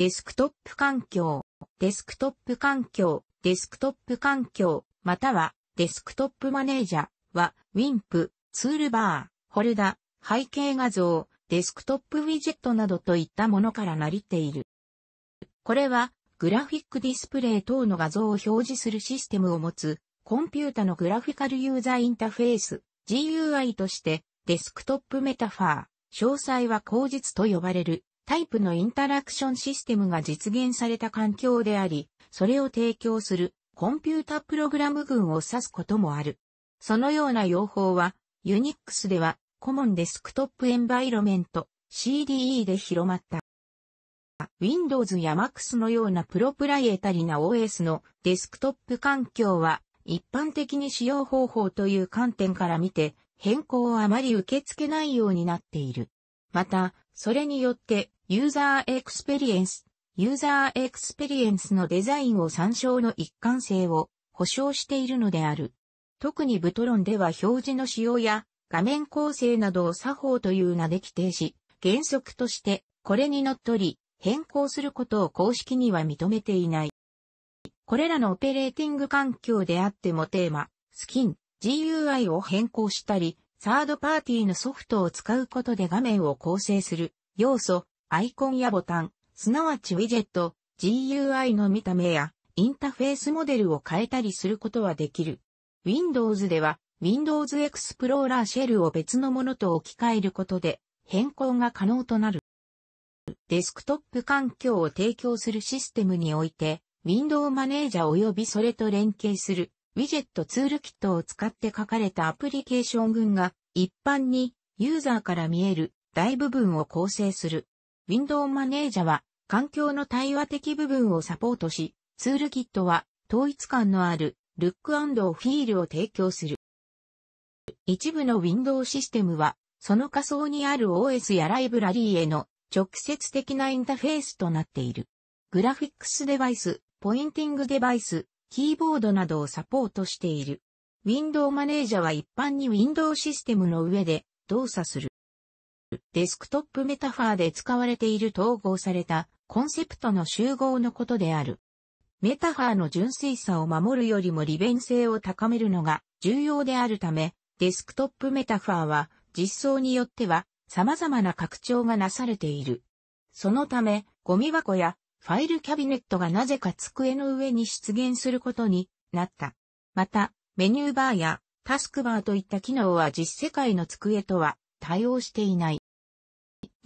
デスクトップ環境、デスクトップ環境、デスクトップ環境、またはデスクトップマネージャーは WIMP、ツールバー、ホルダ、背景画像、デスクトップウィジェットなどといったものからなりている。これはグラフィックディスプレイ等の画像を表示するシステムを持つコンピュータのグラフィカルユーザーインターフェース GUI としてデスクトップメタファー、詳細は口実と呼ばれるタイプのインタラクションシステムが実現された環境であり、それを提供するコンピュータプログラム群を指すこともある。そのような用法は、Unix ではコモンデスクトップエンバイロメント CDE で広まった。Windows や Max のようなプロプライエタリな OS のデスクトップ環境は一般的に使用方法という観点から見て変更をあまり受け付けないようになっている。また、それによってユーザーエクスペリエンス、ユーザーエクスペリエンスのデザインを参照の一貫性を保証しているのである。特にブトロンでは表示の仕様や画面構成などを作法という名で規定し、原則としてこれにのっとり変更することを公式には認めていない。これらのオペレーティング環境であってもテーマ、スキン、GUI を変更したり、サードパーティーのソフトを使うことで画面を構成する要素、アイコンやボタン、すなわちウィジェット、GUI の見た目やインターフェースモデルを変えたりすることはできる。Windows では Windows Explorer シェルを別のものと置き換えることで変更が可能となる。デスクトップ環境を提供するシステムにおいて w i n d o w マネージャー及びそれと連携するウィジェットツールキットを使って書かれたアプリケーション群が一般にユーザーから見える大部分を構成する。ウィンドウマネージャは、環境の対話的部分をサポートし、ツールキットは、統一感のある、ルックフィールを提供する。一部のウィンドウシステムは、その仮想にある OS やライブラリーへの直接的なインターフェースとなっている。グラフィックスデバイス、ポインティングデバイス、キーボードなどをサポートしている。ウィンドウマネージャーは一般にウィンドウシステムの上で動作する。デスクトップメタファーで使われている統合されたコンセプトの集合のことである。メタファーの純粋さを守るよりも利便性を高めるのが重要であるため、デスクトップメタファーは実装によっては様々な拡張がなされている。そのため、ゴミ箱やファイルキャビネットがなぜか机の上に出現することになった。また、メニューバーやタスクバーといった機能は実世界の机とは対応していない。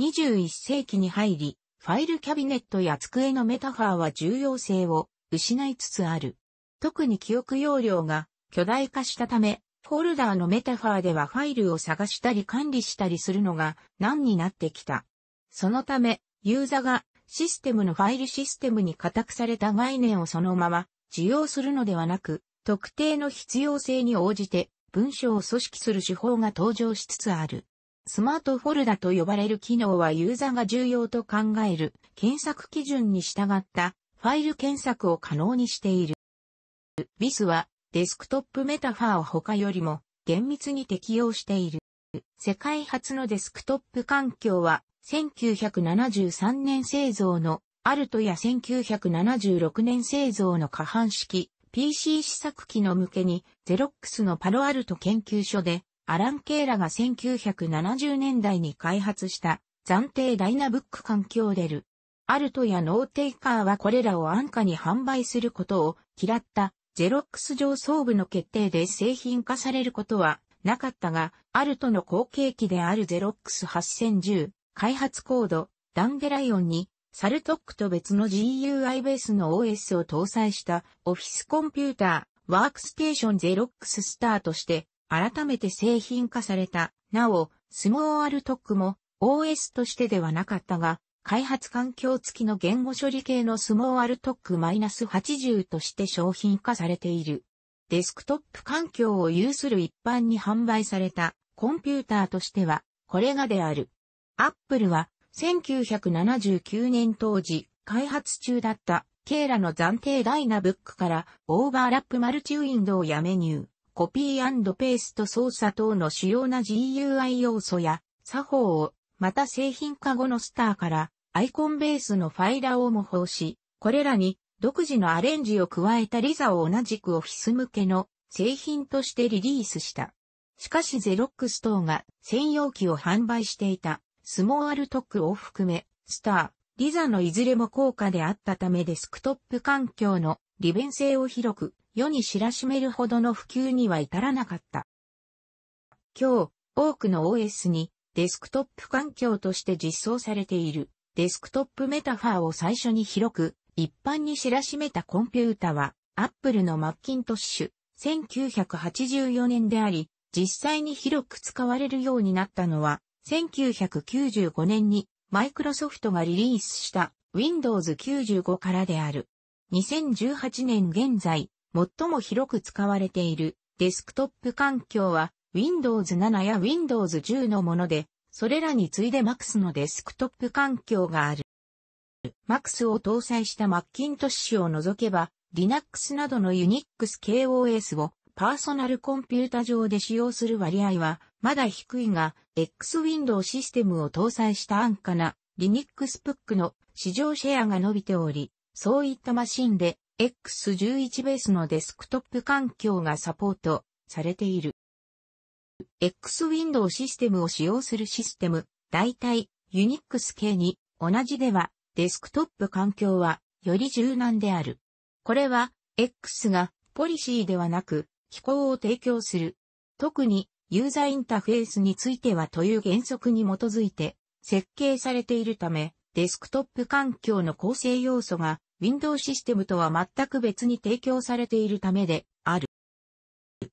21世紀に入り、ファイルキャビネットや机のメタファーは重要性を失いつつある。特に記憶容量が巨大化したため、フォルダーのメタファーではファイルを探したり管理したりするのが難になってきた。そのため、ユーザがシステムのファイルシステムに固くされた概念をそのまま受容するのではなく、特定の必要性に応じて文章を組織する手法が登場しつつある。スマートフォルダと呼ばれる機能はユーザーが重要と考える検索基準に従ったファイル検索を可能にしている。v i s はデスクトップメタファーを他よりも厳密に適用している。世界初のデスクトップ環境は1973年製造のアルトや1976年製造の可搬式 PC 試作機の向けにゼロックスのパロアルト研究所でアラン・ケーラが1970年代に開発した暫定ダイナブック環境デル。アルトやノーテイカーはこれらを安価に販売することを嫌ったゼロックス上層部の決定で製品化されることはなかったが、アルトの後継機であるゼロックス8010開発コードダンデライオンにサルトックと別の GUI ベースの OS を搭載したオフィスコンピューターワークステーションゼロックススターとして改めて製品化された。なお、スモーアルトックも OS としてではなかったが、開発環境付きの言語処理系のスモーアルトックマイナス -80 として商品化されている。デスクトップ環境を有する一般に販売されたコンピューターとしては、これがである。アップルは1979年当時開発中だったケーラの暫定ダイナブックからオーバーラップマルチウィンドウやメニュー、コピーペースト操作等の主要な GUI 要素や作法を、また製品化後のスターからアイコンベースのファイラを模倣し、これらに独自のアレンジを加えたリザを同じくオフィス向けの製品としてリリースした。しかしゼロックス等が専用機を販売していたスモーアルトックを含め、スター、リザのいずれも高価であったためデスクトップ環境の利便性を広く世に知らしめるほどの普及には至らなかった。今日、多くの OS にデスクトップ環境として実装されているデスクトップメタファーを最初に広く一般に知らしめたコンピュータは Apple のマッキントッシュ1984年であり実際に広く使われるようになったのは1995年にマイクロソフトがリリースした Windows 95からである。2018年現在、最も広く使われているデスクトップ環境は Windows 7や Windows 10のもので、それらに次いで MAX のデスクトップ環境がある。MAX を搭載した Macintosh を除けば、Linux などの Unix k OS をパーソナルコンピュータ上で使用する割合はまだ低いが、X-Window システムを搭載した安価な Linux プックの市場シェアが伸びており、そういったマシンで X11 ベースのデスクトップ環境がサポートされている。X ウィンドウシステムを使用するシステム、大体 Unix 系に同じではデスクトップ環境はより柔軟である。これは X がポリシーではなく機構を提供する。特にユーザーインターフェースについてはという原則に基づいて設計されているためデスクトップ環境の構成要素が Windows システムとは全く別に提供されているためである。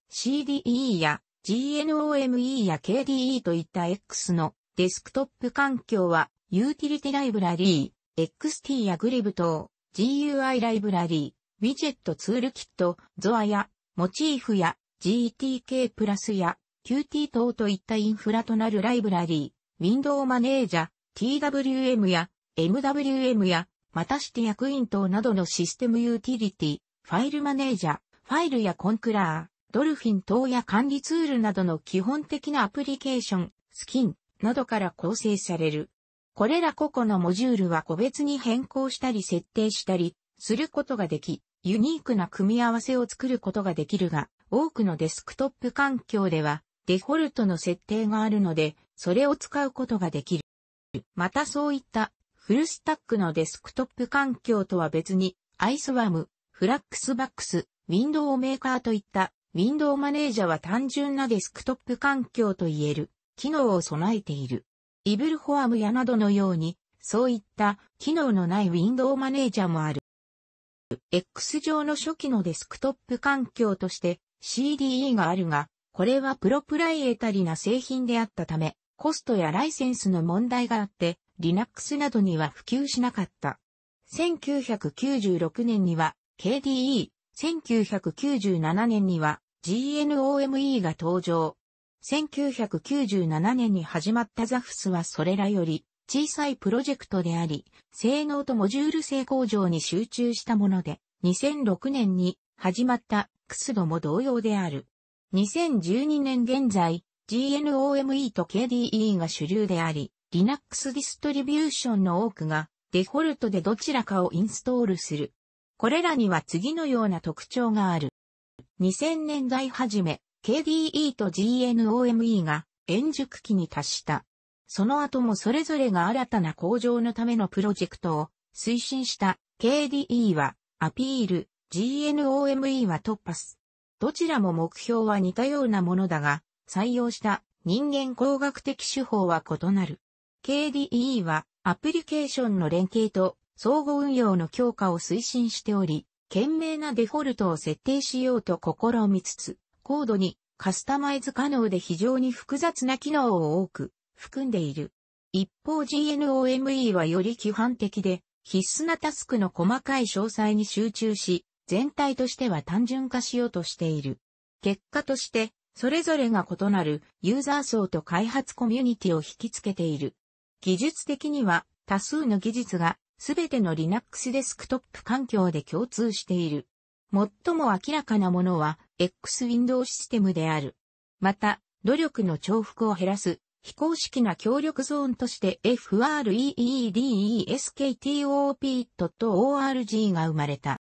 CDE や GNOME や KDE といった X のデスクトップ環境はユーティリティライブラリー、XT やグリブ等、GUI ライブラリー、ウィジェットツールキット、ZOA やモチーフや GTK プラスや QT 等といったインフラとなるライブラリー、Window マネージャー、TWM や MWM やまたして役員等などのシステムユーティリティ、ファイルマネージャー、ファイルやコンクラー、ドルフィン等や管理ツールなどの基本的なアプリケーション、スキンなどから構成される。これら個々のモジュールは個別に変更したり設定したりすることができ、ユニークな組み合わせを作ることができるが、多くのデスクトップ環境ではデフォルトの設定があるので、それを使うことができる。またそういったフルスタックのデスクトップ環境とは別に、アイスワム、フラックス、バックス、ウィンドウメーカーといったウィンドウマネージャは単純なデスクトップ環境と言える機能を備えている。イブルフォアムやなどのように、そういった機能のないウィンドウマネージャーもある。X 上の初期のデスクトップ環境として CDE があるが、これはプロプライエタリな製品であったため、コストやライセンスの問題があって、Linux などには普及しなかった。1996年には KDE、1997年には GNOME が登場。1997年に始まったザフスはそれらより小さいプロジェクトであり、性能とモジュール性向上に集中したもので、2006年に始まったクスドも同様である。2012年現在、GNOME と KDE が主流であり、Linux ディストリビューションの多くがデフォルトでどちらかをインストールする。これらには次のような特徴がある。2000年代初め、KDE と GNOME が円熟期に達した。その後もそれぞれが新たな向上のためのプロジェクトを推進した KDE はアピール、GNOME は突破す。どちらも目標は似たようなものだが、採用した人間工学的手法は異なる。KDE はアプリケーションの連携と相互運用の強化を推進しており、賢明なデフォルトを設定しようと試みつつ、高度にカスタマイズ可能で非常に複雑な機能を多く含んでいる。一方 GNOME はより規範的で必須なタスクの細かい詳細に集中し、全体としては単純化しようとしている。結果として、それぞれが異なるユーザー層と開発コミュニティを引きつけている。技術的には多数の技術がすべての Linux デスクトップ環境で共通している。最も明らかなものは X ウィンドウシステムである。また、努力の重複を減らす非公式な協力ゾーンとして FREEDESKTOP.org が生まれた。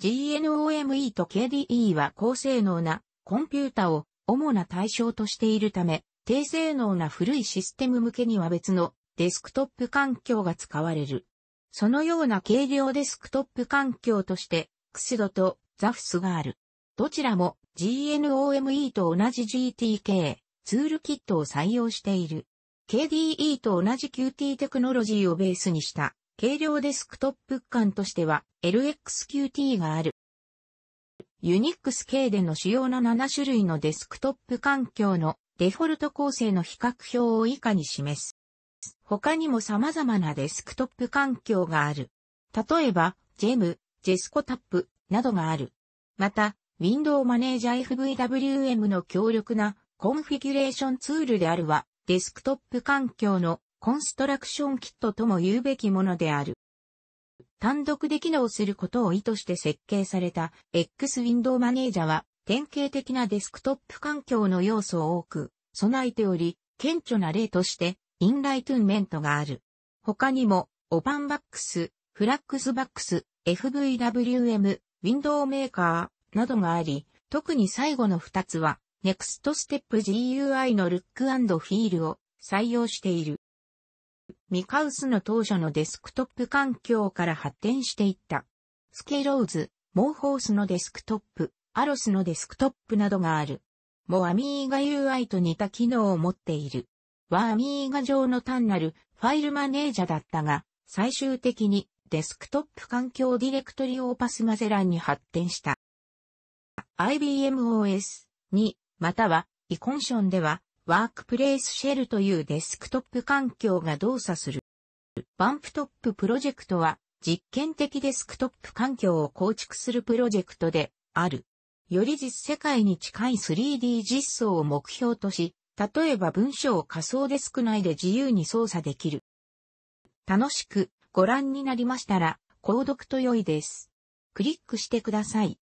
GNOME と KDE は高性能なコンピュータを主な対象としているため、低性能な古いシステム向けには別のデスクトップ環境が使われる。そのような軽量デスクトップ環境として、クスドとザフスがある。どちらも GNOME と同じ GTK ツールキットを採用している。KDE と同じ QT テクノロジーをベースにした軽量デスクトップ間としては LXQT がある。ユニックス系での主要な7種類のデスクトップ環境のデフォルト構成の比較表を以下に示す。他にも様々なデスクトップ環境がある。例えば、ジェム、ジェスコタップなどがある。また、Window Manager FVWM の強力なコンフィギュレーションツールであるは、デスクトップ環境のコンストラクションキットとも言うべきものである。単独で機能することを意図して設計された X ウィンドウマネージャは典型的なデスクトップ環境の要素を多く備えており、顕著な例としてインライトゥンメントがある。他にも、オパンバックス、フラックスバックス、FVWM、ウィンドウメーカーなどがあり、特に最後の2つは、ネクストステップ GUI のルックフィールを採用している。ミカウスの当初のデスクトップ環境から発展していった。スケローズ、モーホースのデスクトップ、アロスのデスクトップなどがある。モアミーガ UI と似た機能を持っている。ワアミーガ上の単なるファイルマネージャだったが、最終的にデスクトップ環境ディレクトリオーパスマゼランに発展した。IBM OS 2またはイコンションではワークプレイスシェルというデスクトップ環境が動作する。バンプトッププロジェクトは実験的デスクトップ環境を構築するプロジェクトである。より実世界に近い 3D 実装を目標とし、例えば文章を仮想デスク内で自由に操作できる。楽しくご覧になりましたら、購読と良いです。クリックしてください。